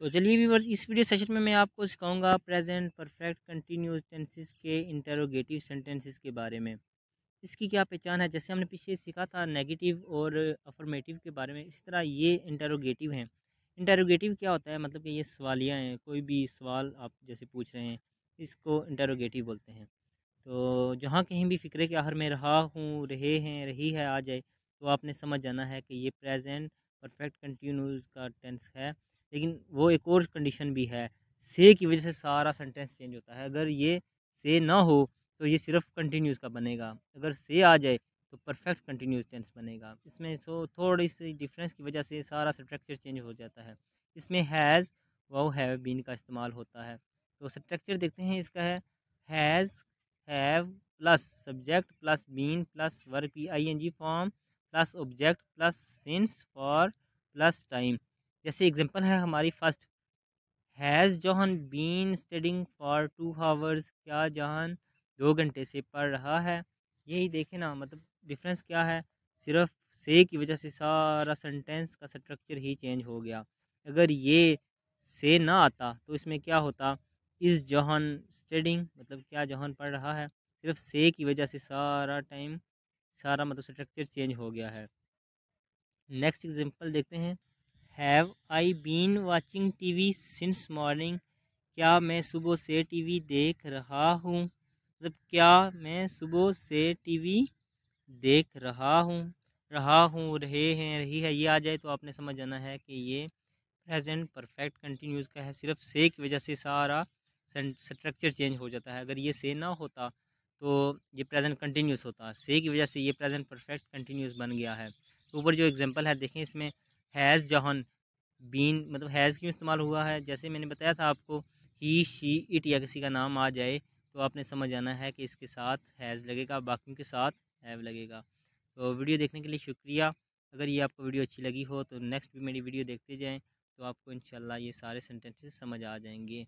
तो चलिए भी इस वीडियो सेशन में मैं आपको सिखाऊंगा प्रेजेंट परफेक्ट कंटिन्यूस टेंसेस के इंटरोगेटिव सेंटेंसेस के बारे में इसकी क्या पहचान है जैसे हमने पीछे सीखा था नेगेटिव और अफर्मेटिव के बारे में इसी तरह ये इंटरोगेटिव हैं इंटरोगेटिव क्या होता है मतलब कि ये सवालियाँ हैं कोई भी सवाल आप जैसे पूछ रहे हैं इसको इंटरोगेटिव बोलते हैं तो जहाँ कहीं भी फ़िक्रे के आहर में रहा हूँ रहे हैं रही है आ जाए तो आपने समझ जाना है कि ये प्रेजेंट परफेक्ट कंटिन्यूस का टेंस है लेकिन वो एक और कंडीशन भी है से की वजह से सारा सेंटेंस चेंज होता है अगर ये से ना हो तो ये सिर्फ कंटिन्यूस का बनेगा अगर से आ जाए तो परफेक्ट कंटिन्यूस टेंस बनेगा इसमें सो थोड़ी सी डिफरेंस की वजह से सारा स्ट्रक्चर चेंज हो जाता है इसमें हैज़ वो हैव बीन का इस्तेमाल होता है तो स्ट्रक्चर देखते हैं इसका है has have plus subject plus been plus verb की I N G form plus object plus since for plus time जैसे एग्जांपल है हमारी first has John been studying for two hours क्या जहान दो घंटे से पढ़ रहा है यही देखे ना मतलब डिफरेंस क्या है सिर्फ से की वजह से सारा सेंटेंस का स्ट्रक्चर ही चेंज हो गया अगर ये से ना आता तो इसमें क्या होता इस जहान स्टडिंग मतलब क्या जहान पढ़ रहा है सिर्फ से की वजह से सारा टाइम सारा मतलब स्ट्रक्चर चेंज हो गया है नेक्स्ट एग्जांपल देखते हैं have I been watching T V since morning क्या मैं सुबह से टी वी देख रहा हूँ मतलब क्या मैं सुबह से टी वी देख रहा हूँ रहा हूँ रहे हैं रही है ये आ जाए तो आपने समझ जाना है कि ये प्रेजेंट परफेक्ट कंटिन्यूज का है सिर्फ से की वजह से सारा स्ट्रक्चर चेंज हो जाता है अगर ये से ना होता तो ये प्रेजेंट कंटिन्यूस होता से की वजह से ये प्रेजेंट परफेक्ट कंटिन्यूस बन गया है तो ऊपर जो एग्जांपल है देखें इसमें हैज़ जहन बीन मतलब हैज़ क्यों इस्तेमाल हुआ है जैसे मैंने बताया था आपको ही शी इट या किसी का नाम आ जाए तो आपने समझ आना है कि इसके साथ हैज़ लगेगा बाकियों के साथ हैव लगेगा तो वीडियो देखने के लिए शुक्रिया अगर ये आपको वीडियो अच्छी लगी हो तो नेक्स्ट भी मेरी वीडियो देखते जाएँ तो आपको इन ये सारे सेंटेंसेस समझ आ जाएंगे